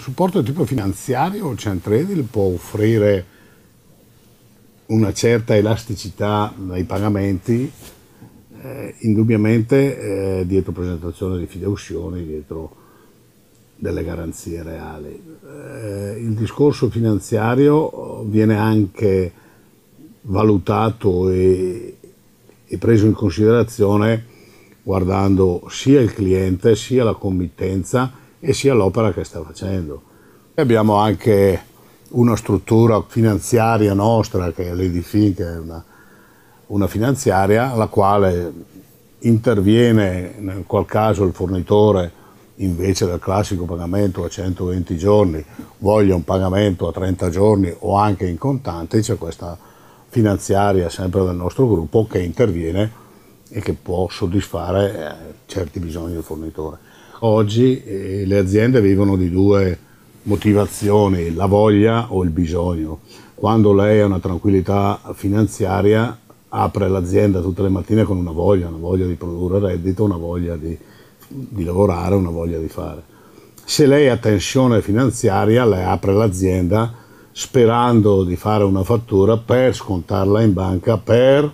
supporto di tipo finanziario il Centredil può offrire una certa elasticità nei pagamenti, eh, indubbiamente eh, dietro presentazione di fideussioni, dietro delle garanzie reali. Eh, il discorso finanziario viene anche valutato e, e preso in considerazione guardando sia il cliente sia la committenza e sia l'opera che sta facendo. Abbiamo anche una struttura finanziaria nostra che è l'Edifin, che è una, una finanziaria la quale interviene in qual caso il fornitore invece del classico pagamento a 120 giorni voglia un pagamento a 30 giorni o anche in contanti, c'è questa finanziaria sempre del nostro gruppo che interviene e che può soddisfare eh, certi bisogni del fornitore. Oggi eh, le aziende vivono di due motivazioni, la voglia o il bisogno. Quando lei ha una tranquillità finanziaria, apre l'azienda tutte le mattine con una voglia, una voglia di produrre reddito, una voglia di, di lavorare, una voglia di fare. Se lei ha tensione finanziaria, lei apre l'azienda sperando di fare una fattura per scontarla in banca, per...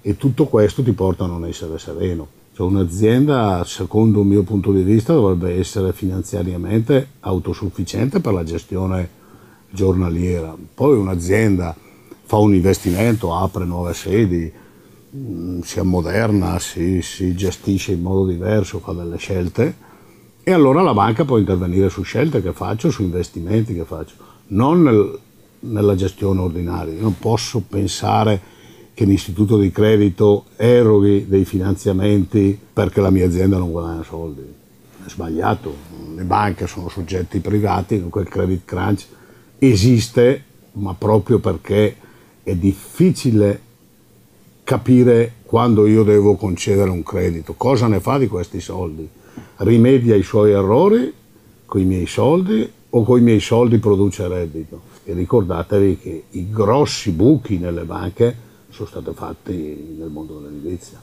e tutto questo ti porta a non essere sereno. Cioè un'azienda, secondo il mio punto di vista, dovrebbe essere finanziariamente autosufficiente per la gestione giornaliera. Poi un'azienda fa un investimento, apre nuove sedi, mm, si ammoderna, si, si gestisce in modo diverso, fa delle scelte e allora la banca può intervenire su scelte che faccio, su investimenti che faccio, non nel, nella gestione ordinaria. Io non posso pensare che l'istituto di credito eroghi dei finanziamenti perché la mia azienda non guadagna soldi. È sbagliato, le banche sono soggetti privati, dunque il credit crunch esiste, ma proprio perché è difficile capire quando io devo concedere un credito, cosa ne fa di questi soldi, rimedia i suoi errori con i miei soldi o con i miei soldi produce reddito. E ricordatevi che i grossi buchi nelle banche sono state fatte nel mondo dell'edilizia.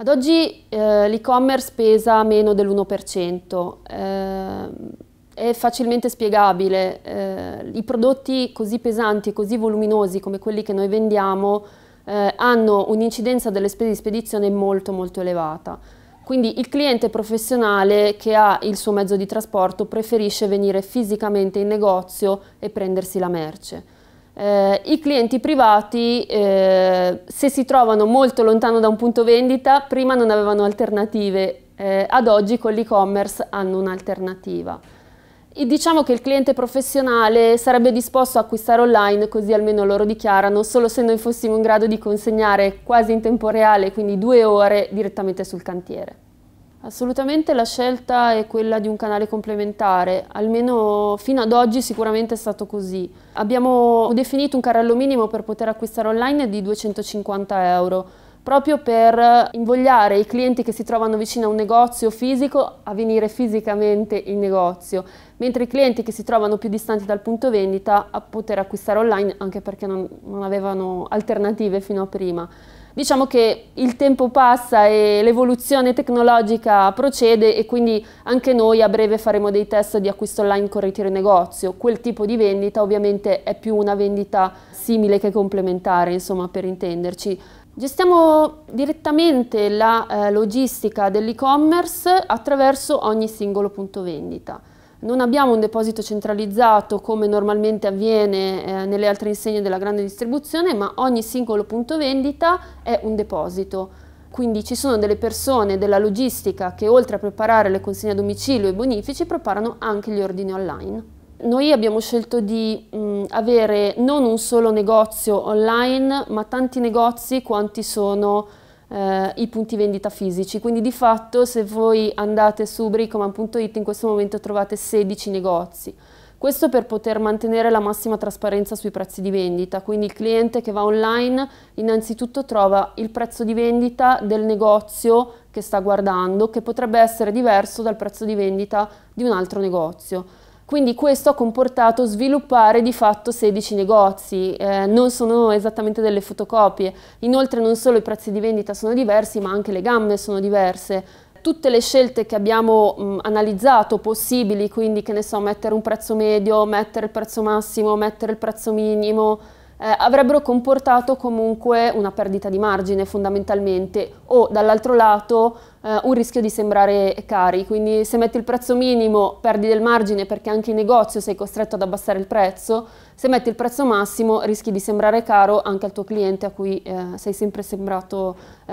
Ad oggi eh, l'e-commerce pesa meno dell'1%, eh, è facilmente spiegabile, eh, i prodotti così pesanti, così voluminosi come quelli che noi vendiamo eh, hanno un'incidenza delle spese di spedizione molto molto elevata. Quindi il cliente professionale che ha il suo mezzo di trasporto preferisce venire fisicamente in negozio e prendersi la merce. Eh, I clienti privati, eh, se si trovano molto lontano da un punto vendita, prima non avevano alternative, eh, ad oggi con l'e-commerce hanno un'alternativa. E diciamo che il cliente professionale sarebbe disposto a acquistare online, così almeno loro dichiarano, solo se noi fossimo in grado di consegnare quasi in tempo reale, quindi due ore, direttamente sul cantiere. Assolutamente la scelta è quella di un canale complementare, almeno fino ad oggi sicuramente è stato così. Abbiamo definito un carrello minimo per poter acquistare online di 250 euro, proprio per invogliare i clienti che si trovano vicino a un negozio fisico a venire fisicamente in negozio, mentre i clienti che si trovano più distanti dal punto vendita a poter acquistare online anche perché non, non avevano alternative fino a prima. Diciamo che il tempo passa e l'evoluzione tecnologica procede e quindi anche noi a breve faremo dei test di acquisto online con ritiro negozio. Quel tipo di vendita ovviamente è più una vendita simile che complementare, insomma, per intenderci. Gestiamo direttamente la eh, logistica dell'e-commerce attraverso ogni singolo punto vendita. Non abbiamo un deposito centralizzato come normalmente avviene eh, nelle altre insegne della grande distribuzione, ma ogni singolo punto vendita è un deposito. Quindi ci sono delle persone della logistica che oltre a preparare le consegne a domicilio e i bonifici preparano anche gli ordini online. Noi abbiamo scelto di mh, mm, avere non un solo negozio online, ma tanti negozi quanti sono eh, i punti vendita fisici. Quindi di fatto se voi andate su bricoman.it in questo momento trovate 16 negozi. Questo per poter mantenere la massima trasparenza sui prezzi di vendita, quindi il cliente che va online innanzitutto trova il prezzo di vendita del negozio che sta guardando, che potrebbe essere diverso dal prezzo di vendita di un altro negozio. Quindi questo ha comportato sviluppare di fatto 16 negozi, eh, non sono esattamente delle fotocopie. Inoltre non solo i prezzi di vendita sono diversi, ma anche le gambe sono diverse. Tutte le scelte che abbiamo mh, mm, analizzato possibili, quindi che ne so, mettere un prezzo medio, mettere il prezzo massimo, mettere il prezzo minimo, eh, avrebbero comportato comunque una perdita di margine fondamentalmente o dall'altro lato eh, un rischio di sembrare cari, quindi se metti il prezzo minimo perdi del margine perché anche in negozio sei costretto ad abbassare il prezzo, se metti il prezzo massimo rischi di sembrare caro anche al tuo cliente a cui eh, sei sempre sembrato eh,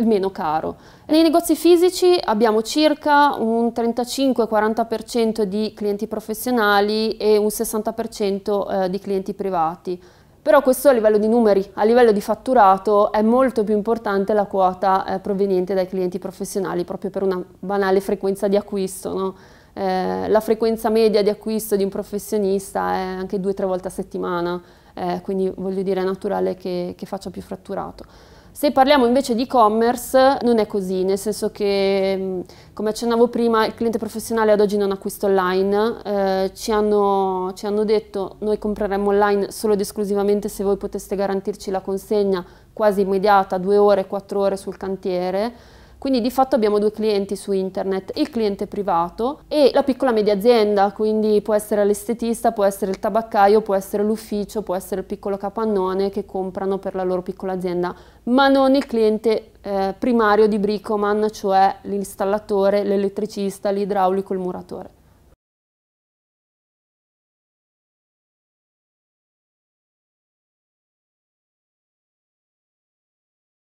il meno caro. Nei negozi fisici abbiamo circa un 35-40% di clienti professionali e un 60% eh, di clienti privati. Però questo a livello di numeri, a livello di fatturato è molto più importante la quota eh, proveniente dai clienti professionali, proprio per una banale frequenza di acquisto. No? Eh, la frequenza media di acquisto di un professionista è anche due o tre volte a settimana, eh, quindi voglio dire è naturale che, che faccia più fratturato. Se parliamo invece di e-commerce non è così, nel senso che mm, come accennavo prima il cliente professionale ad oggi non acquista online, eh, ci, hanno, ci, hanno, detto noi compreremmo online solo ed esclusivamente se voi poteste garantirci la consegna quasi immediata, due ore, quattro ore sul cantiere, quindi di fatto abbiamo due clienti su internet, il cliente privato e la piccola media azienda, quindi può essere l'estetista, può essere il tabaccaio, può essere l'ufficio, può essere il piccolo capannone che comprano per la loro piccola azienda, ma non il cliente eh, primario di Bricoman, cioè l'installatore, l'elettricista, l'idraulico, il muratore.